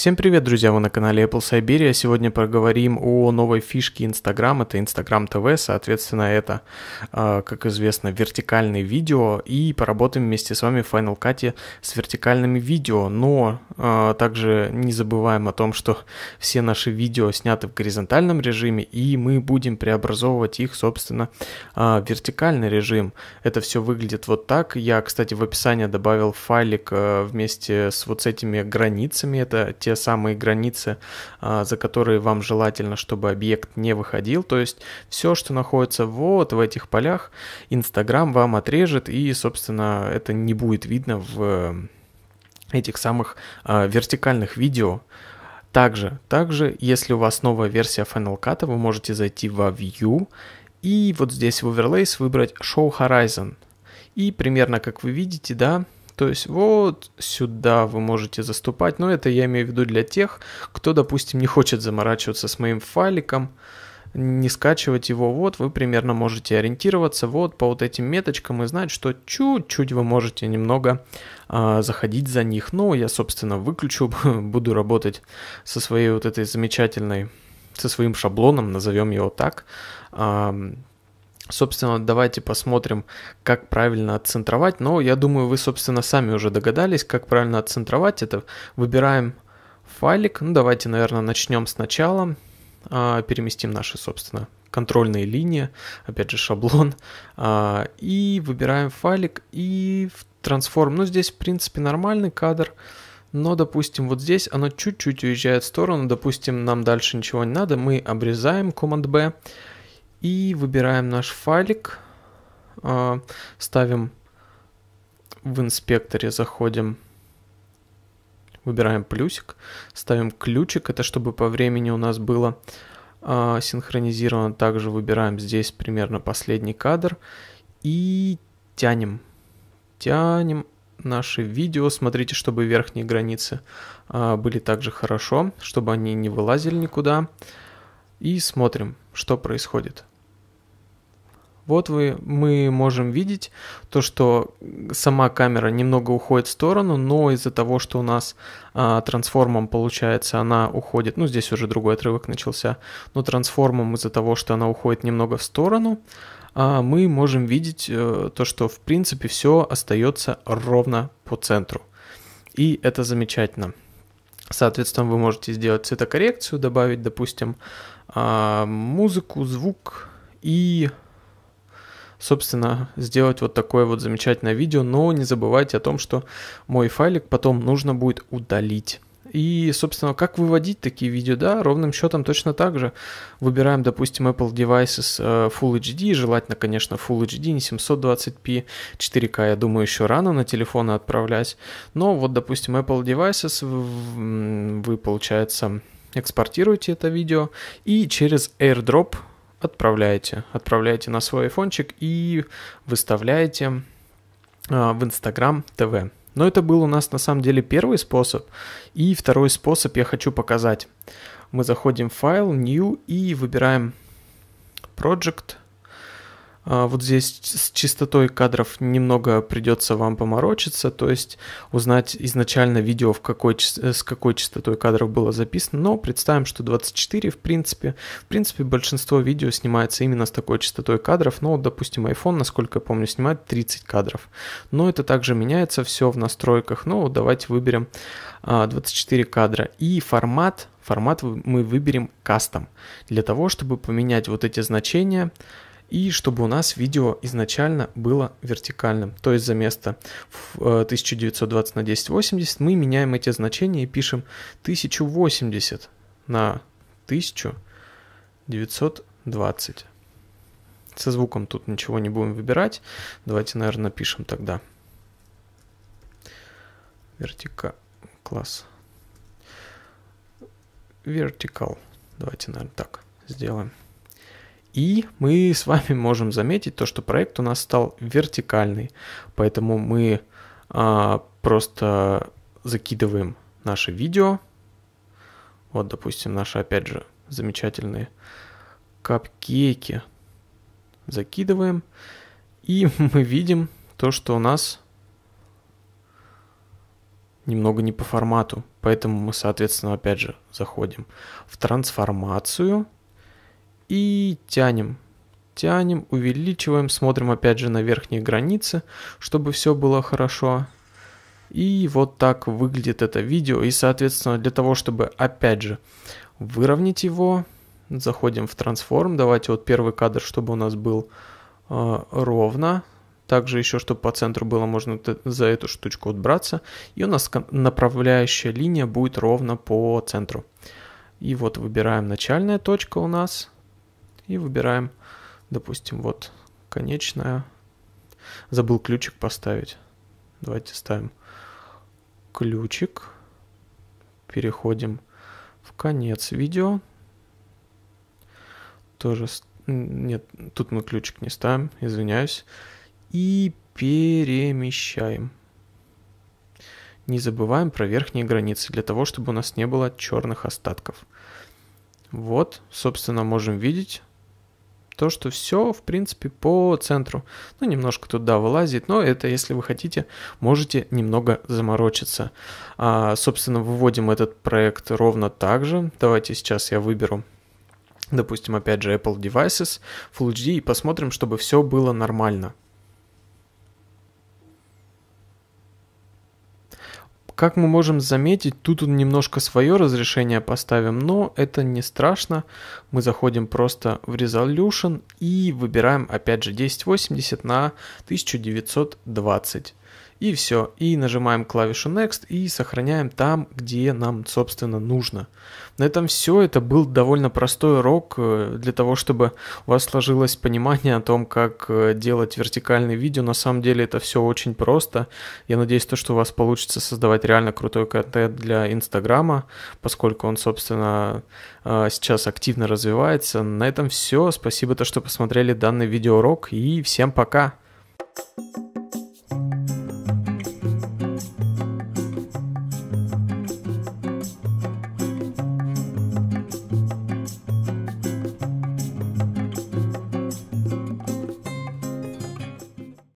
Всем привет, друзья, вы на канале Apple Siberia. Сегодня поговорим о новой фишке Instagram, это Instagram TV, соответственно, это, а, как известно, вертикальное видео, и поработаем вместе с вами в Final Cut с вертикальными видео, но а, также не забываем о том, что все наши видео сняты в горизонтальном режиме, и мы будем преобразовывать их, собственно, а, в вертикальный режим. Это все выглядит вот так. Я, кстати, в описании добавил файлик э, вместе с вот этими границами. Это те самые границы, а, за которые вам желательно, чтобы объект не выходил. То есть все, что находится вот в этих полях, Инстаграм вам отрежет, и, собственно, это не будет видно в этих самых э, вертикальных видео. Также, также, если у вас новая версия Final Cut, вы можете зайти во View и вот здесь в Overlays выбрать Show Horizon. И примерно как вы видите, да, то есть вот сюда вы можете заступать, но это я имею в виду для тех, кто, допустим, не хочет заморачиваться с моим файликом, не скачивать его. Вот вы примерно можете ориентироваться вот по вот этим меточкам и знать, что чуть-чуть вы можете немного э, заходить за них. Но ну, я, собственно, выключу, буду работать со своей вот этой замечательной, со своим шаблоном, назовем его так. Э, Собственно, давайте посмотрим, как правильно отцентровать. Но я думаю, вы, собственно, сами уже догадались, как правильно отцентровать это. Выбираем файлик. Ну, давайте, наверное, начнем сначала. А, переместим наши, собственно, контрольные линии, опять же шаблон, а, и выбираем файлик и в трансформ. Ну, здесь, в принципе, нормальный кадр, но, допустим, вот здесь оно чуть-чуть уезжает в сторону, допустим, нам дальше ничего не надо, мы обрезаем Command-B и выбираем наш файлик, а, ставим в инспекторе, заходим выбираем плюсик, ставим ключик, это чтобы по времени у нас было э, синхронизировано. Также выбираем здесь примерно последний кадр и тянем. Тянем наши видео, смотрите, чтобы верхние границы э, были также хорошо, чтобы они не вылазили никуда. И смотрим, что происходит. Вот вы, мы можем видеть то, что сама камера немного уходит в сторону, но из-за того, что у нас а, трансформом получается, она уходит, ну здесь уже другой отрывок начался, но трансформом из-за того, что она уходит немного в сторону, а, мы можем видеть а, то, что в принципе все остается ровно по центру. И это замечательно. Соответственно, вы можете сделать цветокоррекцию, добавить, допустим, а, музыку, звук и собственно, сделать вот такое вот замечательное видео, но не забывайте о том, что мой файлик потом нужно будет удалить. И, собственно, как выводить такие видео? Да, ровным счетом точно так же. Выбираем, допустим, Apple Devices э, Full HD, желательно, конечно, Full HD, не 720p, 4K, я думаю, еще рано на телефоны отправлять. Но вот, допустим, Apple Devices, вы, получается, экспортируете это видео и через AirDrop отправляете. Отправляете на свой айфончик и выставляете а, в Instagram ТВ. Но это был у нас на самом деле первый способ. И второй способ я хочу показать. Мы заходим в файл, new и выбираем project а, вот здесь с чистотой кадров немного придется вам поморочиться, то есть узнать изначально видео, в какой, э, с какой частотой кадров было записано, но представим, что 24 в принципе. В принципе, большинство видео снимается именно с такой частотой кадров, но, допустим, iPhone, насколько я помню, снимает 30 кадров. Но это также меняется все в настройках, но ну, давайте выберем 24 а, кадра. И формат, формат мы выберем кастом, для того, чтобы поменять вот эти значения, и чтобы у нас видео изначально было вертикальным. То есть за место 1920 э, на 1080 мы меняем эти значения и пишем 1080 на 1920. Со звуком тут ничего не будем выбирать. Давайте, наверное, напишем тогда. Вертика класс. Vertical. Давайте, наверное, так сделаем. И мы с вами можем заметить то, что проект у нас стал вертикальный, поэтому мы а, просто закидываем наше видео. Вот, допустим, наши, опять же, замечательные капкейки. Закидываем. И мы видим то, что у нас немного не по формату. Поэтому мы, соответственно, опять же, заходим в трансформацию – и тянем. Тянем, увеличиваем, смотрим опять же на верхние границы, чтобы все было хорошо. И вот так выглядит это видео. И, соответственно, для того, чтобы опять же выровнять его, заходим в трансформ. Давайте вот первый кадр, чтобы у нас был э, ровно. Также еще, чтобы по центру было можно за эту штучку отбраться. И у нас направляющая линия будет ровно по центру. И вот выбираем начальная точка у нас и выбираем, допустим, вот конечная. Забыл ключик поставить. Давайте ставим ключик. Переходим в конец видео. Тоже... Нет, тут мы ключик не ставим, извиняюсь. И перемещаем. Не забываем про верхние границы, для того, чтобы у нас не было черных остатков. Вот, собственно, можем видеть, то, что все, в принципе, по центру. Ну, немножко туда вылазит, но это, если вы хотите, можете немного заморочиться. А, собственно, выводим этот проект ровно так же. Давайте сейчас я выберу допустим, опять же, Apple Devices, Full HD, и посмотрим, чтобы все было нормально. Как мы можем заметить, тут он немножко свое разрешение поставим, но это не страшно. Мы заходим просто в Resolution и выбираем опять же 1080 на 1920 и все. И нажимаем клавишу Next и сохраняем там, где нам, собственно, нужно. На этом все. Это был довольно простой урок э, для того, чтобы у вас сложилось понимание о том, как э, делать вертикальные видео. На самом деле это все очень просто. Я надеюсь, то, что у вас получится создавать реально крутой контент для Инстаграма, поскольку он, собственно, э, сейчас активно развивается. На этом все. Спасибо, то, что посмотрели данный видеоурок. И всем пока! Thank you